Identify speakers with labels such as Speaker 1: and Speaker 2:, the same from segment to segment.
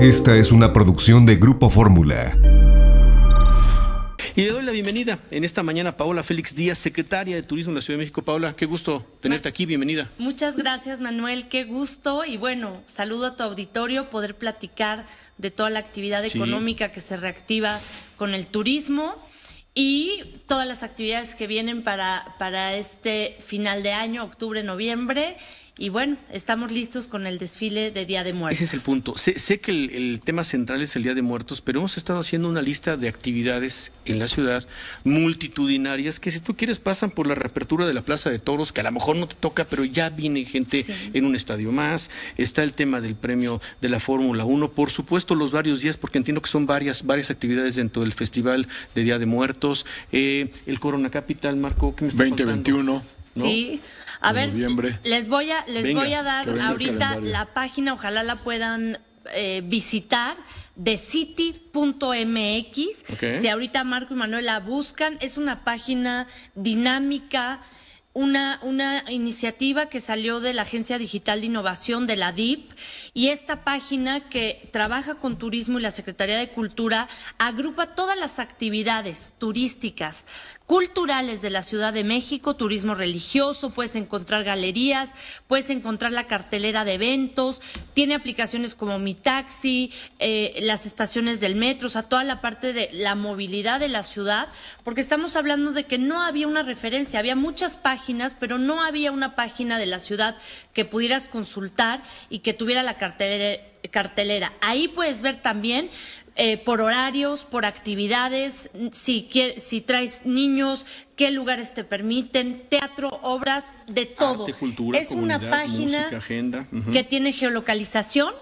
Speaker 1: Esta es una producción de Grupo Fórmula. Y le doy la bienvenida en esta mañana a Paola Félix Díaz, secretaria de Turismo de la Ciudad de México. Paola, qué gusto tenerte aquí, bienvenida.
Speaker 2: Muchas gracias, Manuel, qué gusto. Y bueno, saludo a tu auditorio, poder platicar de toda la actividad económica que se reactiva con el turismo y todas las actividades que vienen para, para este final de año, octubre, noviembre. Y bueno, estamos listos con el desfile de Día de Muertos. Ese
Speaker 1: es el punto. Sé, que el, tema central es el Día de Muertos, pero hemos estado haciendo una lista de actividades en la ciudad multitudinarias que si tú quieres pasan por la reapertura de la Plaza de Toros, que a lo mejor no te toca, pero ya viene gente en un estadio más. Está el tema del premio de la Fórmula 1. Por supuesto, los varios días, porque entiendo que son varias, varias actividades dentro del Festival de Día de Muertos. Eh, el Corona Capital, Marco, ¿qué me está 2021. Sí.
Speaker 2: A ver, les voy a, les voy a dar ahorita la página, ojalá la puedan eh, visitar de city.mx. Si ahorita Marco y Manuel la buscan, es una página dinámica una, una iniciativa que salió de la Agencia Digital de Innovación de la DIP y esta página que trabaja con turismo y la Secretaría de Cultura agrupa todas las actividades turísticas, culturales de la Ciudad de México, turismo religioso, puedes encontrar galerías, puedes encontrar la cartelera de eventos, tiene aplicaciones como Mi Taxi, eh, las estaciones del metro, o sea, toda la parte de la movilidad de la ciudad, porque estamos hablando de que no había una referencia, había muchas páginas pero no había una página de la ciudad que pudieras consultar y que tuviera la cartelera. cartelera. Ahí puedes ver también eh, por horarios, por actividades, si, si traes niños, qué lugares te permiten, teatro, obras, de todo. es una página
Speaker 1: agenda. que
Speaker 2: tiene geolocalización,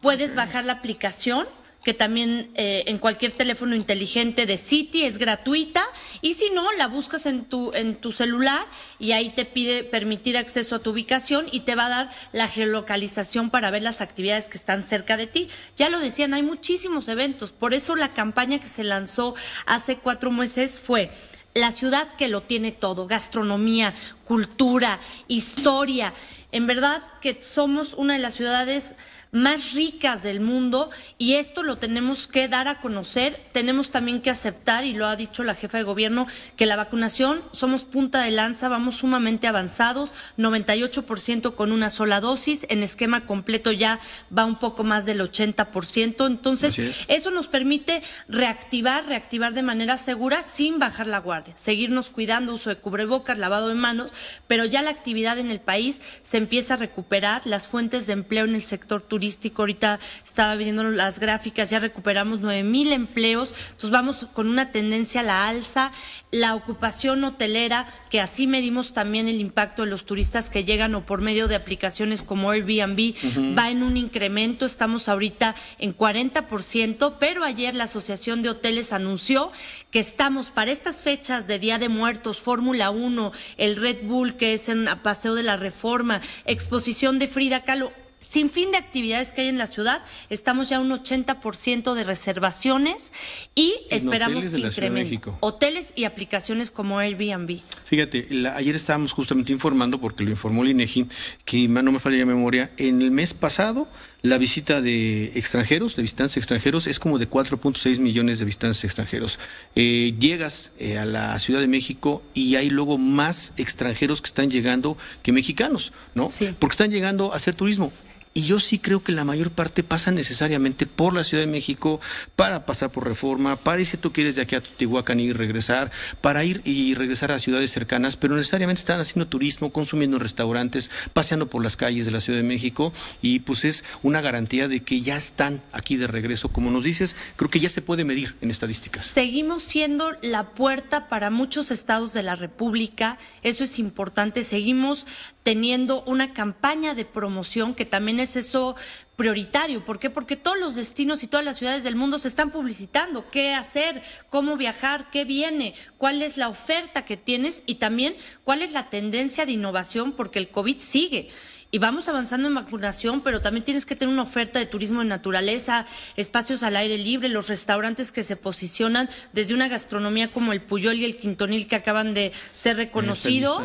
Speaker 2: puedes bajar la aplicación que también eh, en cualquier teléfono inteligente de City es gratuita y si no, la buscas en tu, en tu celular y ahí te pide permitir acceso a tu ubicación y te va a dar la geolocalización para ver las actividades que están cerca de ti. Ya lo decían, hay muchísimos eventos, por eso la campaña que se lanzó hace cuatro meses fue la ciudad que lo tiene todo, gastronomía, cultura, historia. En verdad que somos una de las ciudades más ricas del mundo y esto lo tenemos que dar a conocer, tenemos también que aceptar, y lo ha dicho la jefa de gobierno, que la vacunación somos punta de lanza, vamos sumamente avanzados, 98% con una sola dosis, en esquema completo ya va un poco más del 80%, entonces eso nos permite reactivar, reactivar de manera segura sin bajar la guardia, seguirnos cuidando, uso de cubrebocas, lavado de manos, pero ya la actividad en el país se empieza a recuperar, las fuentes de empleo en el sector turístico, Ahorita estaba viendo las gráficas, ya recuperamos nueve mil empleos. Entonces vamos con una tendencia a la alza. La ocupación hotelera, que así medimos también el impacto de los turistas que llegan o por medio de aplicaciones como Airbnb, va en un incremento. Estamos ahorita en 40%, pero ayer la Asociación de Hoteles anunció que estamos para estas fechas de Día de Muertos, Fórmula 1, el Red Bull, que es en Paseo de la Reforma, exposición de Frida Kahlo, sin fin de actividades que hay en la ciudad. Estamos ya a un 80% de reservaciones y esperamos que hoteles y aplicaciones como Airbnb.
Speaker 1: Fíjate, ayer estábamos justamente informando, porque lo informó el INEGI, que no me falla memoria, en el mes pasado la visita de extranjeros, de visitantes extranjeros, es como de 4.6 millones de visitantes extranjeros. Eh, llegas eh, a la Ciudad de México y hay luego más extranjeros que están llegando que mexicanos, ¿no? Porque están llegando a hacer turismo y yo sí creo que la mayor parte pasa necesariamente por la Ciudad de México para pasar por reforma, para ir si tú quieres de aquí a tutihuacán y regresar, para ir y regresar a ciudades cercanas, pero necesariamente están haciendo turismo, consumiendo en restaurantes, paseando por las calles de la Ciudad de México y pues es una garantía de que ya están aquí de regreso. Como nos dices, creo que ya se puede medir en estadísticas.
Speaker 2: Seguimos siendo la puerta para muchos estados de la República, eso es importante, seguimos teniendo una campaña de promoción que también es es eso prioritario. ¿Por qué? Porque todos los destinos y todas las ciudades del mundo se están publicitando. ¿Qué hacer? ¿Cómo viajar? ¿Qué viene? ¿Cuál es la oferta que tienes? Y también cuál es la tendencia de innovación porque el COVID sigue y vamos avanzando en vacunación, pero también tienes que tener una oferta de turismo de naturaleza, espacios al aire libre, los restaurantes que se posicionan desde una gastronomía como el Puyol y el Quintonil que acaban de ser reconocidos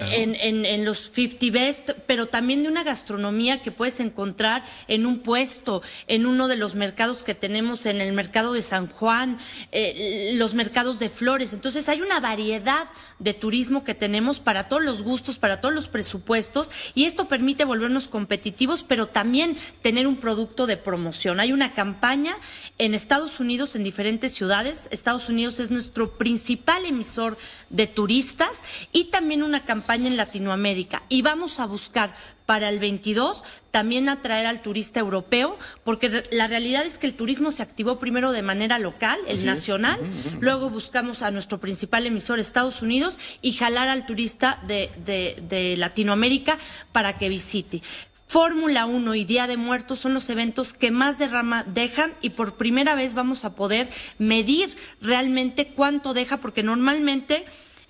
Speaker 2: en, los 50 Best, pero también de una gastronomía que puedes encontrar en un puesto, en uno de los mercados que tenemos en el mercado de San Juan, eh, los mercados de flores. Entonces hay una variedad de turismo que tenemos para todos los gustos, para todos los presupuestos y esto permite volvernos competitivos, pero también tener un producto de promoción. Hay una campaña en Estados Unidos, en diferentes ciudades. Estados Unidos es nuestro principal emisor de turistas y también una campaña en Latinoamérica. Y vamos a buscar para el 22, también atraer al turista europeo, porque la realidad es que el turismo se activó primero de manera local, el nacional, luego buscamos a nuestro principal emisor, Estados Unidos, y jalar al turista de, Latinoamérica para que visite. Fórmula 1 y Día de Muertos son los eventos que más derrama dejan y por primera vez vamos a poder medir realmente cuánto deja, porque normalmente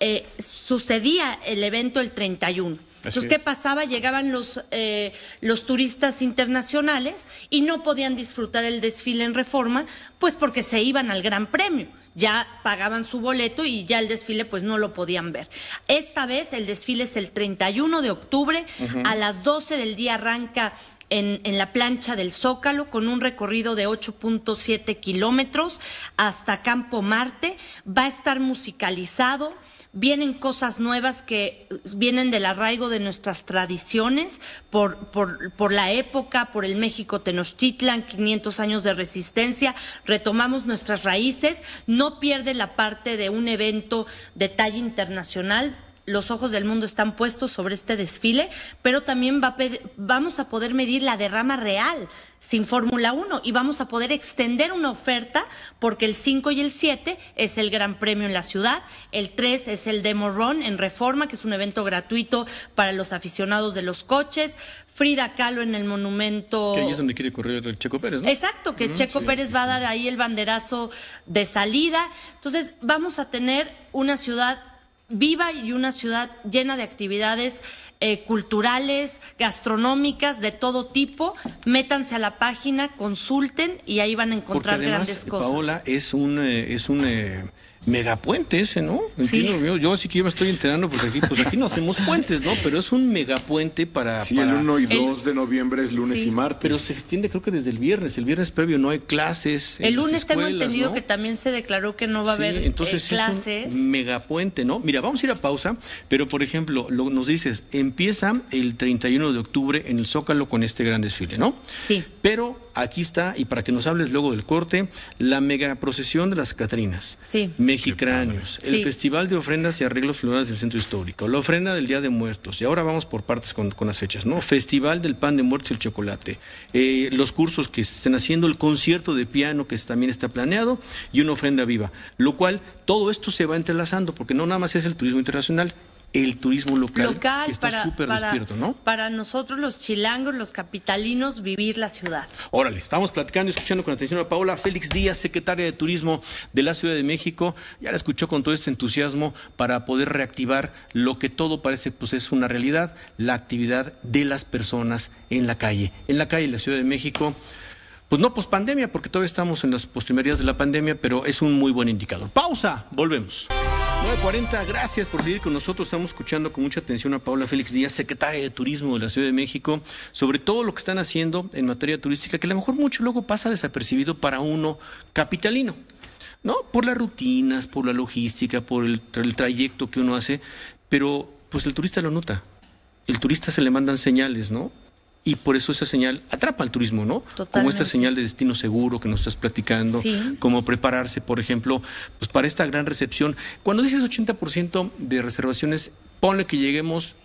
Speaker 2: eh, sucedía el evento el 31. Entonces, ¿qué pasaba? Llegaban los, eh, los turistas internacionales y no podían disfrutar el desfile en reforma, pues porque se iban al Gran Premio ya pagaban su boleto y ya el desfile pues no lo podían ver. Esta vez el desfile es el 31 de octubre, a las 12 del día arranca en, en, la plancha del Zócalo con un recorrido de 8.7 kilómetros hasta Campo Marte, va a estar musicalizado vienen cosas nuevas que vienen del arraigo de nuestras tradiciones por, por, la época, por el México Tenochtitlan, 500 años de resistencia, retomamos nuestras raíces, no pierde la parte de un evento de talla internacional, los ojos del mundo están puestos sobre este desfile, pero también va a vamos a poder medir la derrama real sin Fórmula 1 y vamos a poder extender una oferta porque el 5 y el 7 es el Gran Premio en la ciudad, el 3 es el Demo Run en Reforma, que es un evento gratuito para los aficionados de los coches, Frida Kahlo en el monumento... Que ahí es donde
Speaker 1: quiere correr el Checo Pérez, ¿no? Exacto, que Checo Pérez
Speaker 2: va a dar ahí el banderazo de salida. Entonces vamos a tener una ciudad viva y una ciudad llena de actividades eh, culturales, gastronómicas, de todo tipo. Métanse a la página, consulten y ahí van a encontrar grandes eh, cosas. Paola
Speaker 1: es un eh, es un eh, megapuente ese, ¿no? Yo, sí que yo me estoy enterando porque aquí, pues aquí no hacemos puentes, ¿no? Pero es un megapuente para... Sí, el 1 y 2 de noviembre es lunes y martes. Pero se extiende creo que desde el viernes, el viernes previo no hay clases. El lunes tengo entendido que
Speaker 2: también se declaró que no va a haber entonces clases. Es un
Speaker 1: megapuente, ¿no? Mira, vamos a ir a pausa, pero por ejemplo, nos dices, empieza el 31 de octubre en el Zócalo con este gran desfile, ¿no? Sí. Pero Aquí está, y para que nos hables luego del corte, la megaprocesión de las Catrinas. Sí. el Festival de Ofrendas y Arreglos Florales del Centro Histórico, la ofrenda del Día de Muertos. Y ahora vamos por partes con, las fechas, ¿no? Festival del Pan de Muertos y el Chocolate, eh, los cursos que se estén haciendo, el concierto de piano que también está planeado y una ofrenda viva. Lo cual, todo esto se va entrelazando, porque no nada más es el turismo internacional, el turismo local, local que está súper despierto, ¿no?
Speaker 2: Para nosotros los chilangos, los capitalinos, vivir la ciudad.
Speaker 1: Órale, estamos platicando y escuchando con atención a Paola Félix Díaz, secretaria de Turismo de la Ciudad de México. Ya la escuchó con todo este entusiasmo para poder reactivar lo que todo parece pues es una realidad, la actividad de las personas en la calle. En la calle de la Ciudad de México pues no post pues, pandemia, porque todavía estamos en las postrimerías de la pandemia, pero es un muy buen indicador. Pausa, volvemos. 940, gracias por seguir con nosotros. Estamos escuchando con mucha atención a Paula Félix Díaz, secretaria de Turismo de la Ciudad de México, sobre todo lo que están haciendo en materia turística, que a lo mejor mucho luego pasa desapercibido para uno capitalino. ¿No? Por las rutinas, por la logística, por el, el trayecto que uno hace, pero pues el turista lo nota. El turista se le mandan señales, ¿no? y por eso esa señal atrapa al turismo, ¿no? Como esta señal de destino seguro que nos estás platicando, como prepararse, por ejemplo, pues para esta gran recepción. Cuando dices 80% de reservaciones, ponle que lleguemos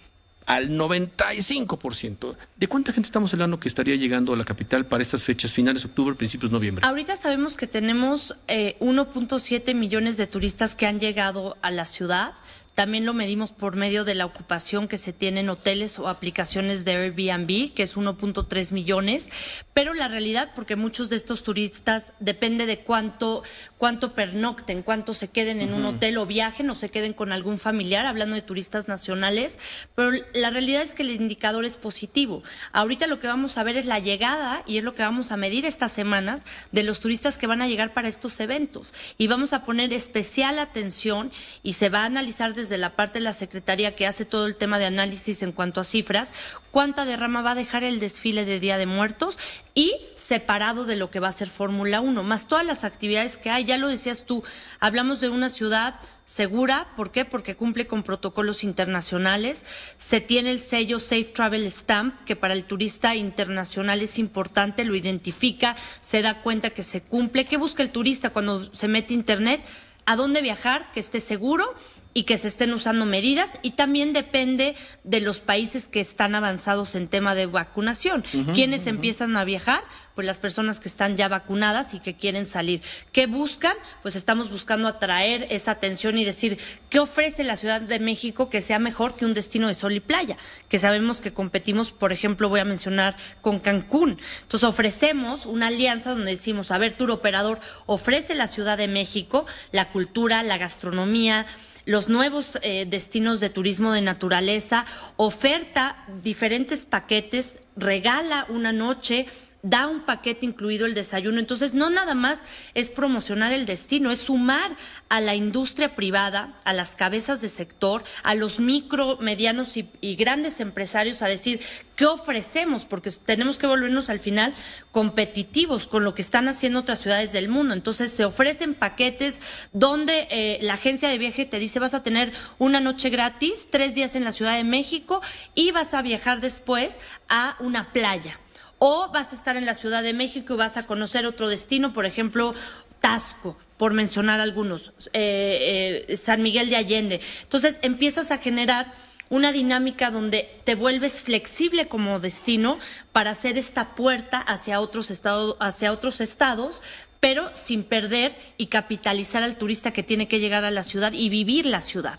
Speaker 1: al 95%. ¿De cuánta gente estamos hablando que estaría llegando a la capital para estas fechas finales de octubre, principios de noviembre?
Speaker 2: Ahorita sabemos que tenemos eh, 1.7 millones de turistas que han llegado a la ciudad. También lo medimos por medio de la ocupación que se tiene en hoteles o aplicaciones de Airbnb, que es 1.3 millones. Pero la realidad, porque muchos de estos turistas depende de cuánto, cuánto pernocten, cuánto se queden en un hotel o viajen o se queden con algún familiar, hablando de turistas nacionales. Pero la realidad es que el indicador es positivo. Ahorita lo que vamos a ver es la llegada y es lo que vamos a medir estas semanas de los turistas que van a llegar para estos eventos. Y vamos a poner especial atención y se va a analizar de desde la parte de la Secretaría que hace todo el tema de análisis en cuanto a cifras, cuánta derrama va a dejar el desfile de Día de Muertos y separado de lo que va a ser Fórmula 1, más todas las actividades que hay. Ya lo decías tú, hablamos de una ciudad segura, ¿por qué? Porque cumple con protocolos internacionales, se tiene el sello Safe Travel Stamp, que para el turista internacional es importante, lo identifica, se da cuenta que se cumple. ¿Qué busca el turista cuando se mete Internet? ¿A dónde viajar? Que esté seguro y que se estén usando medidas y también depende de los países que están avanzados en tema de vacunación. quienes empiezan a viajar? Pues las personas que están ya vacunadas y que quieren salir. ¿Qué buscan? Pues estamos buscando atraer esa atención y decir, ¿qué ofrece la Ciudad de México que sea mejor que un destino de sol y playa? Que sabemos que competimos, por ejemplo, voy a mencionar con Cancún. Entonces ofrecemos una alianza donde decimos, a ver, tour operador, ofrece la Ciudad de México la cultura, la gastronomía, los nuevos eh, destinos de turismo de naturaleza, oferta diferentes paquetes, regala una noche da un paquete incluido el desayuno. Entonces, no nada más es promocionar el destino, es sumar a la industria privada, a las cabezas de sector, a los micro, medianos y, grandes empresarios a decir qué ofrecemos, porque tenemos que volvernos al final competitivos con lo que están haciendo otras ciudades del mundo. Entonces, se ofrecen paquetes donde eh, la agencia de viaje te dice vas a tener una noche gratis, tres días en la Ciudad de México y vas a viajar después a una playa o vas a estar en la Ciudad de México y vas a conocer otro destino, por ejemplo, Tasco, por mencionar algunos, eh, eh, San Miguel de Allende. Entonces empiezas a generar una dinámica donde te vuelves flexible como destino para hacer esta puerta hacia otros estados, hacia otros estados, pero sin perder y capitalizar al turista que tiene que llegar a la ciudad y vivir la ciudad.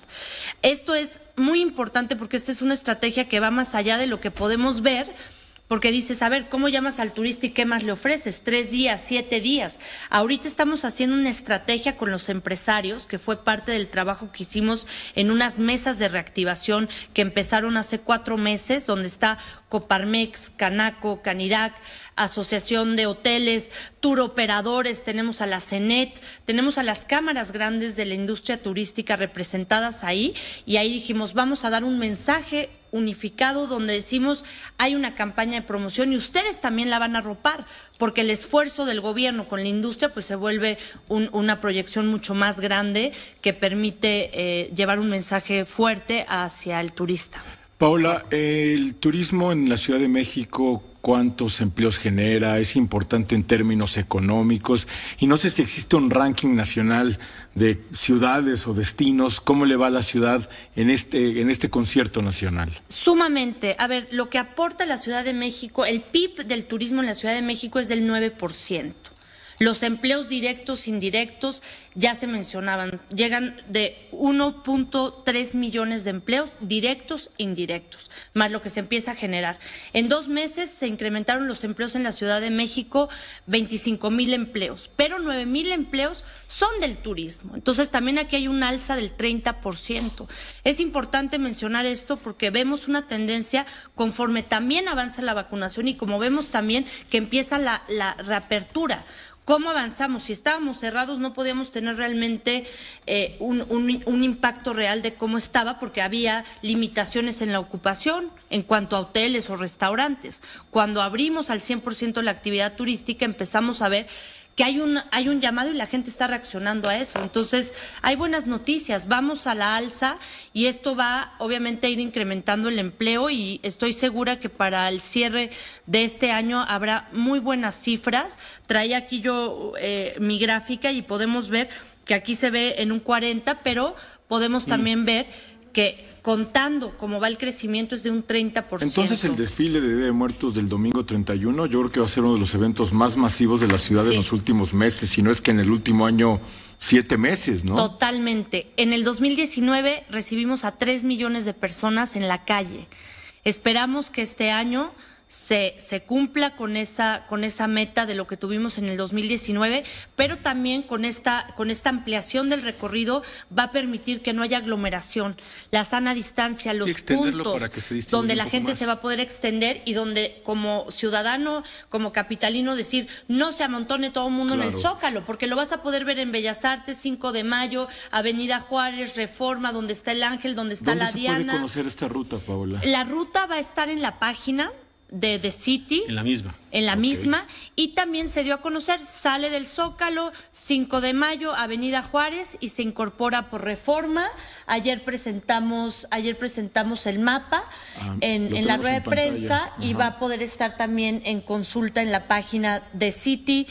Speaker 2: Esto es muy importante porque esta es una estrategia que va más allá de lo que podemos ver porque dices, a ver, ¿cómo llamas al turista y qué más le ofreces? Tres días, siete días. Ahorita estamos haciendo una estrategia con los empresarios, que fue parte del trabajo que hicimos en unas mesas de reactivación que empezaron hace cuatro meses, donde está Coparmex, Canaco, Canirac, Asociación de Hoteles, operadores, tenemos a la CENET, tenemos a las cámaras grandes de la industria turística representadas ahí, y ahí dijimos, vamos a dar un mensaje unificado donde decimos hay una campaña de promoción y ustedes también la van a ropar, porque el esfuerzo del gobierno con la industria pues se vuelve una proyección mucho más grande que permite eh, llevar un mensaje fuerte hacia el turista.
Speaker 1: Paola, el turismo en la Ciudad de México, cuántos empleos genera, es importante en términos económicos y no sé si existe un ranking nacional de ciudades o destinos, cómo le va a la ciudad en este en este concierto nacional.
Speaker 2: Sumamente, a ver, lo que aporta la Ciudad de México, el PIB del turismo en la Ciudad de México es del 9%. Los empleos directos, indirectos, ya se mencionaban, llegan de 1.3 millones de empleos directos e indirectos, más lo que se empieza a generar. En dos meses se incrementaron los empleos en la Ciudad de México, 25 mil empleos, pero 9 mil empleos son del turismo. Entonces también aquí hay un alza del 30%. Es importante mencionar esto porque vemos una tendencia conforme también avanza la vacunación y como vemos también que empieza la reapertura ¿Cómo avanzamos? Si estábamos cerrados no podíamos tener realmente eh, un, un, impacto real de cómo estaba porque había limitaciones en la ocupación en cuanto a hoteles o restaurantes. Cuando abrimos al 100% la actividad turística empezamos a ver que hay un, hay un llamado y la gente está reaccionando a eso. Entonces, hay buenas noticias, vamos a la alza y esto va obviamente a ir incrementando el empleo y estoy segura que para el cierre de este año habrá muy buenas cifras. Trae aquí yo eh, mi gráfica y podemos ver que aquí se ve en un 40, pero podemos también ver que contando cómo va el crecimiento es de un 30%. Entonces el
Speaker 1: desfile de Día de Muertos del domingo 31 yo creo que va a ser uno de los eventos más masivos de la ciudad en los últimos meses, si no es que en el último año siete meses, ¿no?
Speaker 2: Totalmente. En el 2019 recibimos a tres millones de personas en la calle. Esperamos que este año se, se cumpla con esa, con esa meta de lo que tuvimos en el 2019, pero también con esta, con esta ampliación del recorrido va a permitir que no haya aglomeración, la sana distancia, los puntos donde la gente se va a poder extender y donde como ciudadano, como capitalino, decir no se amontone todo el mundo en el Zócalo, porque lo vas a poder ver en Bellas Artes, 5 de mayo, Avenida Juárez, Reforma, donde está el Ángel, donde está la se Diana. Puede conocer
Speaker 1: esta ruta, Paola?
Speaker 2: La ruta va a estar en la página de The City. En la misma. En la misma. Y también se dio a conocer, sale del Zócalo, 5 de mayo, Avenida Juárez, y se incorpora por reforma. Ayer presentamos, ayer presentamos el mapa ah, en, en la rueda de prensa y va a poder estar también en consulta en la página de City.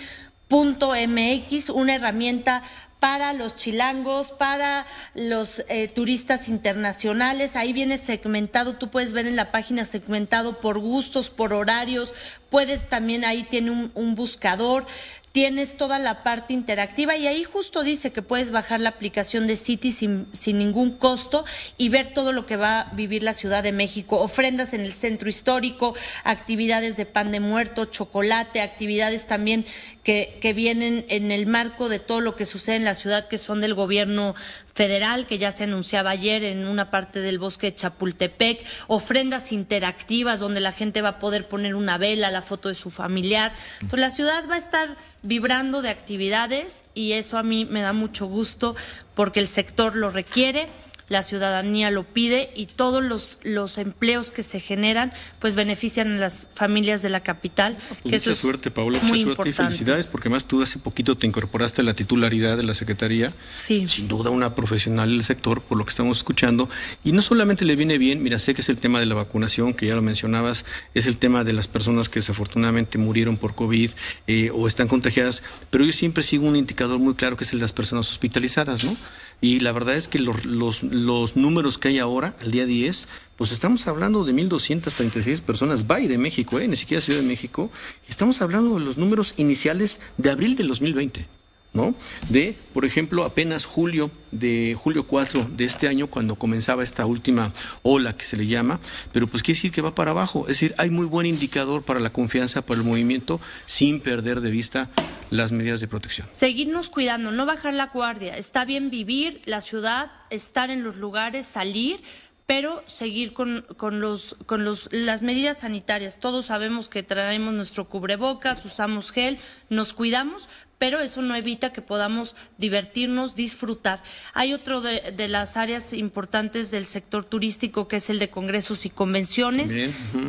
Speaker 2: Punto MX, una herramienta para los chilangos, para los eh, turistas internacionales. Ahí viene segmentado, tú puedes ver en la página segmentado por gustos, por horarios, puedes también, ahí tiene un, buscador tienes toda la parte interactiva y ahí justo dice que puedes bajar la aplicación de City sin, ningún costo y ver todo lo que va a vivir la Ciudad de México, ofrendas en el centro histórico, actividades de pan de muerto, chocolate, actividades también que, vienen en el marco de todo lo que sucede en la ciudad, que son del gobierno federal, que ya se anunciaba ayer en una parte del bosque de Chapultepec, ofrendas interactivas donde la gente va a poder poner una vela, la foto de su familiar. Entonces la ciudad va a estar vibrando de actividades y eso a mí me da mucho gusto porque el sector lo requiere la ciudadanía lo pide y todos los, los empleos que se generan pues benefician a las familias de la capital. Ah, pues mucha suerte, Paula, mucha suerte y felicidades,
Speaker 1: porque más tú hace poquito te incorporaste a la titularidad de la Secretaría. Sí. Sin duda una profesional del sector, por lo que estamos escuchando. Y no solamente le viene bien, mira, sé que es el tema de la vacunación, que ya lo mencionabas, es el tema de las personas que desafortunadamente murieron por COVID eh, o están contagiadas, pero yo siempre sigo un indicador muy claro que es el de las personas hospitalizadas, ¿no? Y la verdad es que los los números que hay ahora, al día 10, pues estamos hablando de 1.236 personas, va de México, eh, ni siquiera Ciudad de México, estamos hablando de los números iniciales de abril mil 2020. ¿no? De, por ejemplo, apenas julio de julio 4 de este año cuando comenzaba esta última ola que se le llama, pero pues quiere decir que va para abajo, es decir, hay muy buen indicador para la confianza para el movimiento sin perder de vista las medidas de protección.
Speaker 2: Seguirnos cuidando, no bajar la guardia, está bien vivir la ciudad, estar en los lugares, salir, pero seguir con, con, los, con los, las medidas sanitarias. Todos sabemos que traemos nuestro cubrebocas, usamos gel, nos cuidamos, pero eso no evita que podamos divertirnos, disfrutar. Hay otro de, las áreas importantes del sector turístico que es el de congresos y convenciones.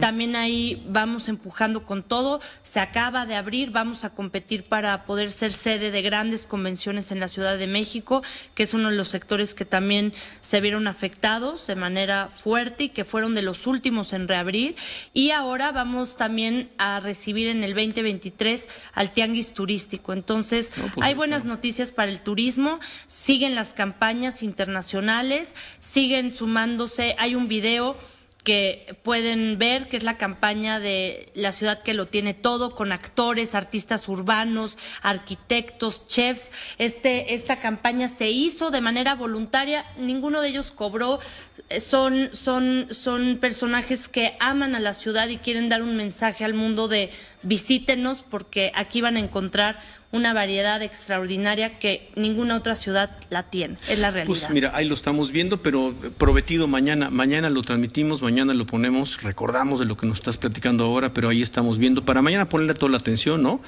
Speaker 2: También ahí vamos empujando con todo. Se acaba de abrir, vamos a competir para poder ser sede de grandes convenciones en la Ciudad de México, que es uno de los sectores que también se vieron afectados de manera fuerte y que fueron de los últimos en reabrir. Y ahora vamos también a recibir en el 2023 al Tianguis Turístico. Entonces, entonces, pues hay buenas noticias para el turismo, siguen las campañas internacionales, siguen sumándose, hay un video que pueden ver, que es la campaña de la ciudad que lo tiene todo, con actores, artistas urbanos, arquitectos, chefs. Este, esta campaña se hizo de manera voluntaria, ninguno de ellos cobró, eh, son, son, son personajes que aman a la ciudad y quieren dar un mensaje al mundo de visítenos porque aquí van a encontrar una variedad extraordinaria que ninguna otra ciudad la tiene. Es la pues realidad. Pues
Speaker 1: mira, ahí lo estamos viendo, pero prometido mañana. Mañana lo transmitimos, mañana lo ponemos, recordamos de lo que nos estás platicando ahora, pero ahí estamos viendo. Para mañana ponerle toda la atención, ¿no?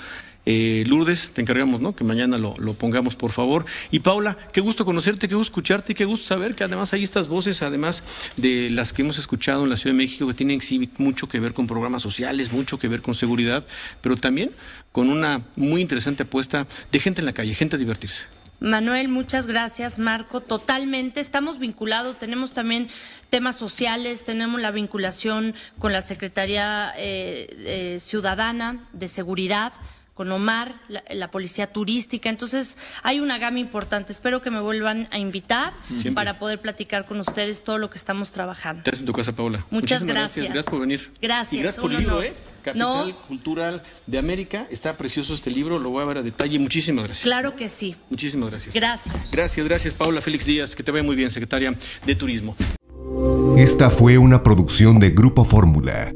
Speaker 1: Eh, Lourdes, te encargamos, ¿no? Que mañana lo, lo, pongamos, por favor. Y Paula, qué gusto conocerte, qué gusto escucharte y qué gusto saber que además hay estas voces, además de las que hemos escuchado en la Ciudad de México, que tienen sí, mucho que ver con programas sociales, mucho que ver con seguridad, pero también con una muy interesante apuesta de gente en la calle, gente a divertirse.
Speaker 2: Manuel, muchas gracias, Marco. Totalmente, estamos vinculados, tenemos también temas sociales, tenemos la vinculación con la Secretaría eh, eh, Ciudadana de Seguridad con Omar, la, policía turística. Entonces, hay una gama importante. Espero que me vuelvan a invitar para poder platicar con ustedes todo lo que estamos trabajando.
Speaker 1: Estás en tu casa, Paula. Muchas gracias. Gracias por venir. Gracias. gracias por el libro, ¿eh? Capital Cultural de América. Está precioso este libro, lo voy a ver a detalle. Muchísimas gracias. Claro que sí. Muchísimas gracias. Gracias. Gracias, gracias, Paula Félix Díaz. Que te vaya muy bien, secretaria de Turismo. Esta fue una producción de Grupo Fórmula.